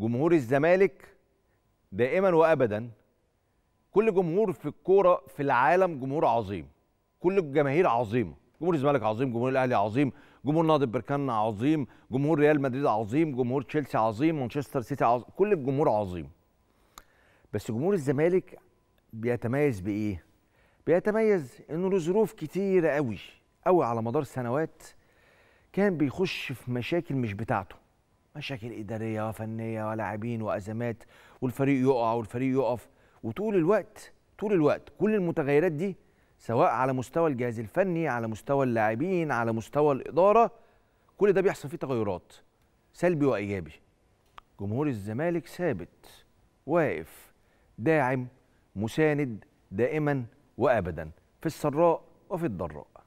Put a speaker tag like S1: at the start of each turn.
S1: جمهور الزمالك دائما وابدا كل جمهور في الكوره في العالم جمهور عظيم كل الجماهير عظيمه جمهور الزمالك عظيم جمهور الاهلي عظيم جمهور نادي البركان عظيم جمهور ريال مدريد عظيم جمهور تشيلسي عظيم مانشستر سيتي عظيم كل الجمهور عظيم بس جمهور الزمالك بيتميز بايه بيتميز انه له ظروف كتيره قوي قوي على مدار سنوات كان بيخش في مشاكل مش بتاعته مشاكل اداريه وفنيه ولاعبين وازمات والفريق يقع والفريق يقف وطول الوقت طول الوقت كل المتغيرات دي سواء على مستوى الجهاز الفني على مستوى اللاعبين على مستوى الاداره كل ده بيحصل فيه تغيرات سلبي وايجابي جمهور الزمالك ثابت واقف داعم مساند دائما وابدا في السراء وفي الضراء